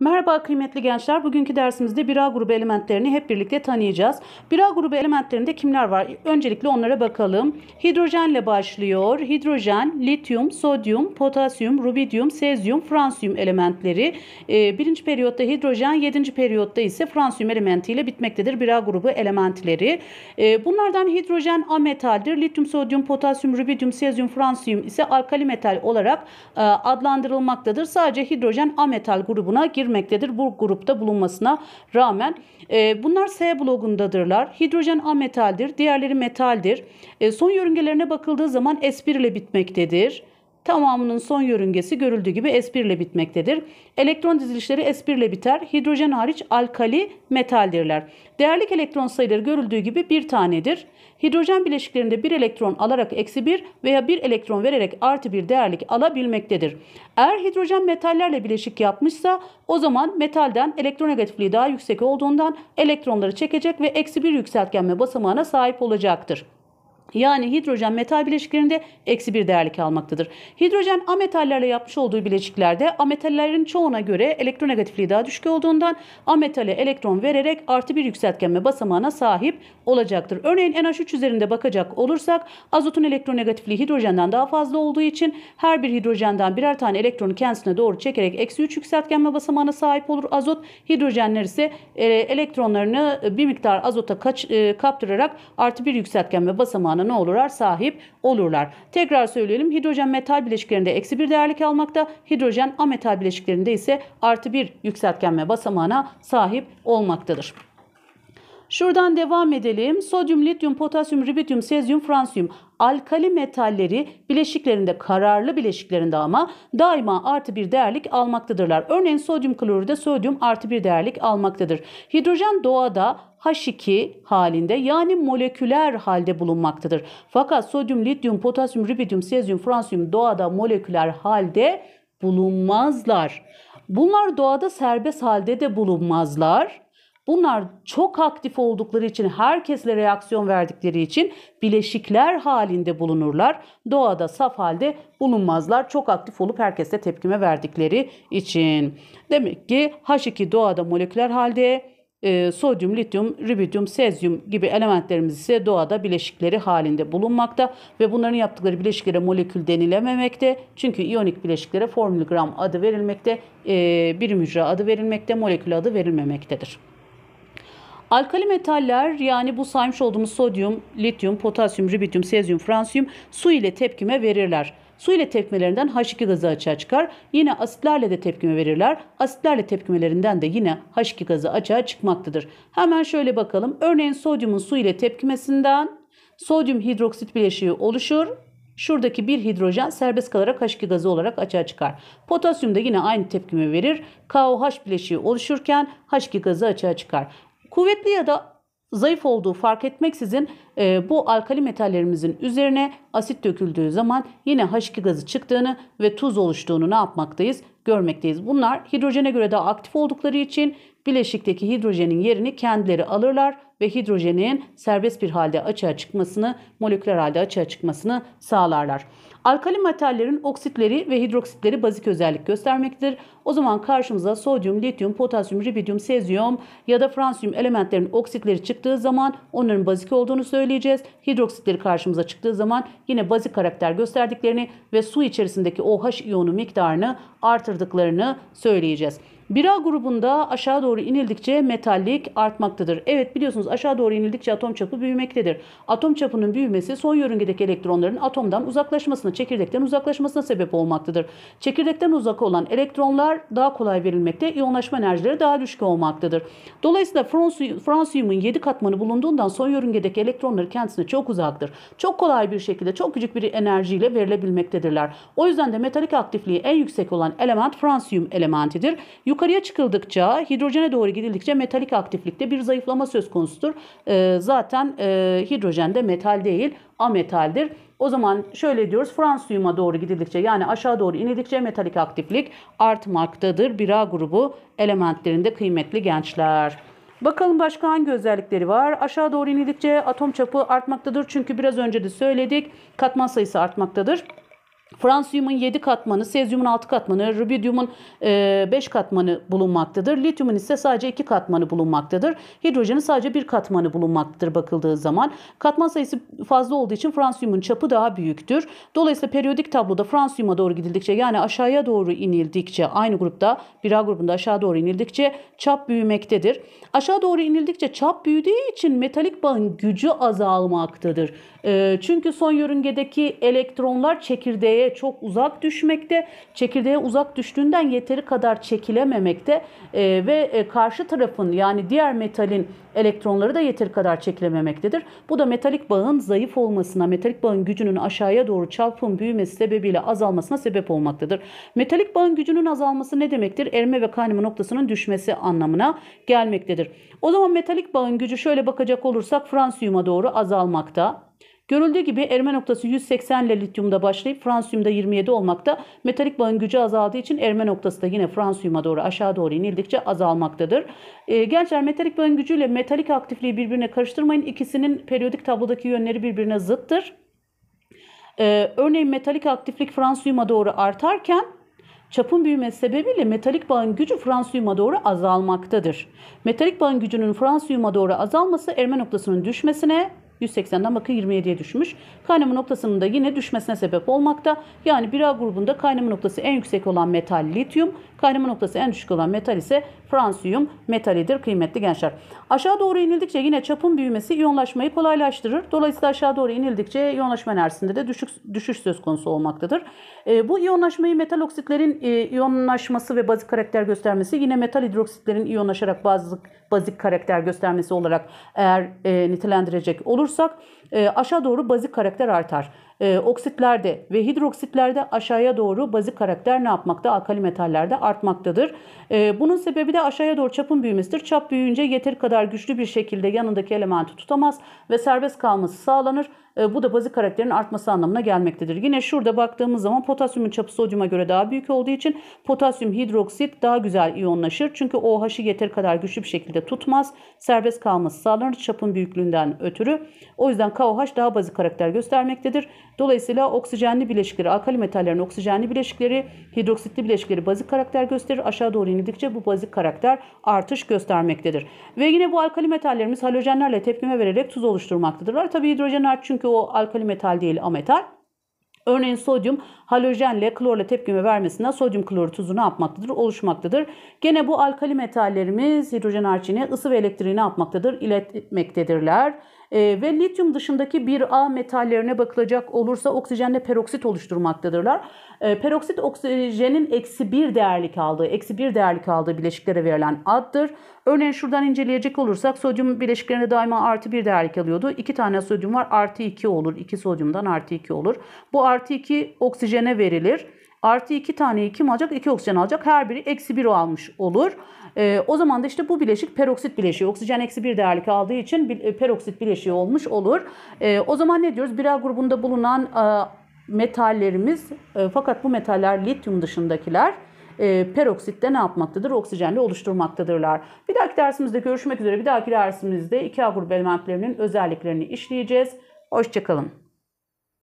Merhaba kıymetli gençler. Bugünkü dersimizde bira grubu elementlerini hep birlikte tanıyacağız. Bira grubu elementlerinde kimler var? Öncelikle onlara bakalım. Hidrojenle başlıyor. Hidrojen, lityum, sodyum, potasyum, rubidyum, sezyum, fransiyum elementleri. Ee, birinci periyotta hidrojen, yedinci periyotta ise fransiyum elementiyle bitmektedir bira grubu elementleri. Ee, bunlardan hidrojen ametaldir. Lityum, sodyum, potasyum, rubidyum, sezyum, fransiyum ise alkali metal olarak e, adlandırılmaktadır. Sadece hidrojen ametal grubuna gir sürdürmektedir bu grupta bulunmasına rağmen. E, bunlar S blogundadırlar. Hidrojen ametaldir, diğerleri metaldir. E, son yörüngelerine bakıldığı zaman S1 ile bitmektedir. Tamamının son yörüngesi görüldüğü gibi S1 ile bitmektedir. Elektron dizilişleri S1 ile biter. Hidrojen hariç alkali metaldirler. Değerlik elektron sayıları görüldüğü gibi bir tanedir. Hidrojen bileşiklerinde bir elektron alarak eksi bir veya bir elektron vererek artı bir değerlik alabilmektedir. Eğer hidrojen metallerle bileşik yapmışsa o zaman metalden elektronegatifliği daha yüksek olduğundan elektronları çekecek ve eksi bir yükseltgenme basamağına sahip olacaktır. Yani hidrojen metal bileşiklerinde eksi bir değerlik almaktadır. Hidrojen ametallerle yapmış olduğu bileşiklerde ametallerin çoğuna göre elektronegatifliği daha düşük olduğundan ametale elektron vererek artı bir yükseltgenme basamağına sahip olacaktır. Örneğin NH3 üzerinde bakacak olursak azotun elektronegatifliği hidrojenden daha fazla olduğu için her bir hidrojenden birer tane elektronu kendisine doğru çekerek eksi 3 yükseltgenme basamağına sahip olur. Azot hidrojenler ise e, elektronlarını bir miktar azota e, kaptırarak artı bir yükseltgenme basamağına ne olurlar sahip olurlar. Tekrar söyleyelim hidrojen metal bileşiklerinde eksi bir değerlik almakta. Hidrojen ametal bileşiklerinde ise artı bir yükseltgenme basamağına sahip olmaktadır. Şuradan devam edelim. Sodyum, lityum, potasyum, ribityum, sezyum, fransiyum alkali metalleri bileşiklerinde kararlı bileşiklerinde ama daima artı bir değerlik almaktadırlar. Örneğin sodyum klorürde sodyum artı bir değerlik almaktadır. Hidrojen doğada H2 halinde yani moleküler halde bulunmaktadır. Fakat sodyum, lityum, potasyum, rubidium, sezyum, fransiyum doğada moleküler halde bulunmazlar. Bunlar doğada serbest halde de bulunmazlar. Bunlar çok aktif oldukları için herkesle reaksiyon verdikleri için bileşikler halinde bulunurlar. Doğada saf halde bulunmazlar. Çok aktif olup herkesle tepkime verdikleri için. Demek ki H2 doğada moleküler halde, e, sodyum, lityum, rubidyum, sezyum gibi elementlerimiz ise doğada bileşikleri halinde bulunmakta ve bunların yaptıkları bileşiklere molekül denilememekte. Çünkü iyonik bileşiklere formülgram adı verilmekte, e, birim hücre adı verilmekte, molekül adı verilmemektedir. Alkali metaller yani bu saymış olduğumuz sodyum, lityum, potasyum, rubidyum, sezyum, fransiyum su ile tepkime verirler. Su ile tepkimelerinden H2 gazı açığa çıkar. Yine asitlerle de tepkime verirler. Asitlerle tepkimelerinden de yine H2 gazı açığa çıkmaktadır. Hemen şöyle bakalım. Örneğin sodyumun su ile tepkimesinden sodyum hidroksit bileşiği oluşur. Şuradaki bir hidrojen serbest kalarak H2 gazı olarak açığa çıkar. Potasyum da yine aynı tepkimi verir. KOH bileşiği oluşurken H2 gazı açığa çıkar. Kuvvetli ya da zayıf olduğu fark etmeksizin e, bu alkali metallerimizin üzerine asit döküldüğü zaman yine H2 gazı çıktığını ve tuz oluştuğunu ne yapmaktayız? Görmekteyiz. Bunlar hidrojene göre daha aktif oldukları için bileşikteki hidrojenin yerini kendileri alırlar ve hidrojenin serbest bir halde açığa çıkmasını, moleküler halde açığa çıkmasını sağlarlar. Alkali metallerin oksitleri ve hidroksitleri bazik özellik göstermektedir. O zaman karşımıza sodyum, lityum, potasyum, ribidyum, sezyum ya da fransiyum elementlerin oksitleri çıktığı zaman onların bazik olduğunu söyleyeceğiz. Hidroksitleri karşımıza çıktığı zaman yine bazik karakter gösterdiklerini ve su içerisindeki OH iyonu miktarını artırdıklarını söyleyeceğiz. Bira grubunda aşağı doğru inildikçe metallik artmaktadır. Evet biliyorsunuz aşağı doğru inildikçe atom çapı büyümektedir. Atom çapının büyümesi son yörüngedeki elektronların atomdan uzaklaşmasına, çekirdekten uzaklaşmasına sebep olmaktadır. Çekirdekten uzak olan elektronlar daha kolay verilmekte, iyonlaşma enerjileri daha düşük olmaktadır. Dolayısıyla Fransiyum'un 7 katmanı bulunduğundan son yörüngedeki elektronları kendisine çok uzaktır. Çok kolay bir şekilde çok küçük bir enerjiyle verilebilmektedirler. O yüzden de metalik aktifliği en yüksek olan element Fransiyum elementidir. Yukarıya çıkıldıkça, hidrojene doğru gidildikçe metalik aktiflikte bir zayıflama söz konusudur. E, zaten e, hidrojen de metal değil, ametaldir. O zaman şöyle diyoruz Fransiyum'a doğru gidildikçe yani aşağı doğru inildikçe metalik aktiflik artmaktadır. Bira grubu elementlerinde kıymetli gençler. Bakalım başka hangi özellikleri var? Aşağı doğru inildikçe atom çapı artmaktadır. Çünkü biraz önce de söyledik katman sayısı artmaktadır. Fransiyumun 7 katmanı, sezyumun 6 katmanı, rubidiumun 5 e, katmanı bulunmaktadır. Lityumun ise sadece 2 katmanı bulunmaktadır. Hidrojenin sadece 1 katmanı bulunmaktadır bakıldığı zaman. Katman sayısı fazla olduğu için fransiyumun çapı daha büyüktür. Dolayısıyla periyodik tabloda fransiyuma doğru gidildikçe yani aşağıya doğru inildikçe aynı grupta birer grubunda aşağı doğru inildikçe çap büyümektedir. Aşağı doğru inildikçe çap büyüdüğü için metalik bağın gücü azalmaktadır. Ee, çünkü son yörüngedeki elektronlar çekirdeğe çok uzak düşmekte. Çekirdeğe uzak düştüğünden yeteri kadar çekilememekte ee, ve e, karşı tarafın yani diğer metalin elektronları da yeteri kadar çekilememektedir. Bu da metalik bağın zayıf olmasına, metalik bağın gücünün aşağıya doğru çarpım büyümesi sebebiyle azalmasına sebep olmaktadır. Metalik bağın gücünün azalması ne demektir? Erime ve kaynama noktasının düşmesi anlamına gelmektedir. O zaman metalik bağın gücü şöyle bakacak olursak Fransiyum'a doğru azalmakta. Görüldüğü gibi erime noktası 180 ile lityumda başlayıp fransiyumda 27 olmakta. Metalik bağın gücü azaldığı için erime noktası da yine fransiyuma doğru aşağı doğru inildikçe azalmaktadır. E, gençler metalik bağın gücüyle metalik aktifliği birbirine karıştırmayın. İkisinin periyodik tablodaki yönleri birbirine zıttır. E, örneğin metalik aktiflik fransiyuma doğru artarken Çapın büyümesi sebebiyle metalik bağın gücü fransiyuma doğru azalmaktadır. Metalik bağın gücünün fransiyuma doğru azalması erime noktasının düşmesine 180'den bakın 27'ye düşmüş. Kaynama noktasının da yine düşmesine sebep olmakta. Yani bira grubunda kaynama noktası en yüksek olan metal lityum, kaynama noktası en düşük olan metal ise fransiyum metalidir kıymetli gençler. Aşağı doğru inildikçe yine çapın büyümesi iyonlaşmayı kolaylaştırır. Dolayısıyla aşağı doğru inildikçe iyonlaşma enerjisinde de düşük, düşüş söz konusu olmaktadır. E, bu iyonlaşmayı metal oksitlerin e, iyonlaşması ve bazik karakter göstermesi yine metal hidroksitlerin iyonlaşarak bazik, bazik karakter göstermesi olarak eğer e, nitelendirecek olur olursak e, aşağı doğru bazik karakter artar. E, oksitlerde ve hidroksitlerde aşağıya doğru bazik karakter ne yapmakta? Alkali metallerde artmaktadır. E, bunun sebebi de aşağıya doğru çapın büyümesidir. Çap büyüyünce yeter kadar güçlü bir şekilde yanındaki elementi tutamaz ve serbest kalması sağlanır e, bu da bazı karakterin artması anlamına gelmektedir. Yine şurada baktığımız zaman potasyumun çapı sodyuma göre daha büyük olduğu için potasyum hidroksit daha güzel iyonlaşır. Çünkü OH'ı yeter kadar güçlü bir şekilde tutmaz. Serbest kalması sağlanır çapın büyüklüğünden ötürü. O yüzden KOH daha bazik karakter göstermektedir. Dolayısıyla oksijenli bileşikleri, alkali metallerin oksijenli bileşikleri, hidroksitli bileşikleri bazik karakter gösterir. Aşağı doğru inildikçe bu bazik karakter artış göstermektedir. Ve yine bu alkali metallerimiz halojenlerle tepkime vererek tuz oluşturmaktadırlar. Tabi hidrojenler çünkü çünkü o alkali metal değil ametal. Örneğin sodyum halojenle klorla tepkime vermesinden sodyum klor tuzu ne yapmaktadır? Oluşmaktadır. Gene bu alkali metallerimiz hidrojen harçini ısı ve elektriği ne yapmaktadır? İletmektedirler. E, ve lityum dışındaki bir A metallerine bakılacak olursa oksijenle peroksit oluşturmaktadırlar. E, peroksit oksijenin eksi bir değerlik aldığı, eksi bir değerlik aldığı bileşiklere verilen addır. Örneğin şuradan inceleyecek olursak sodyum bileşiklerinde daima artı bir değerlik alıyordu. İki tane sodyum var artı iki olur. İki sodyumdan artı iki olur. Bu artı iki oksijene verilir. Artı iki tane kim alacak? İki oksijen alacak. Her biri eksi bir almış olur. E, o zaman da işte bu bileşik peroksit bileşiği. Oksijen eksi bir değerlik aldığı için bir, e, peroksit bileşiği olmuş olur. E, o zaman ne diyoruz? Birer grubunda bulunan e, metallerimiz e, fakat bu metaller lityum dışındakiler e, peroksitte ne yapmaktadır? Oksijenle oluşturmaktadırlar. Bir dahaki dersimizde görüşmek üzere. Bir dahaki dersimizde iki a grubu elementlerinin özelliklerini işleyeceğiz. Hoşçakalın.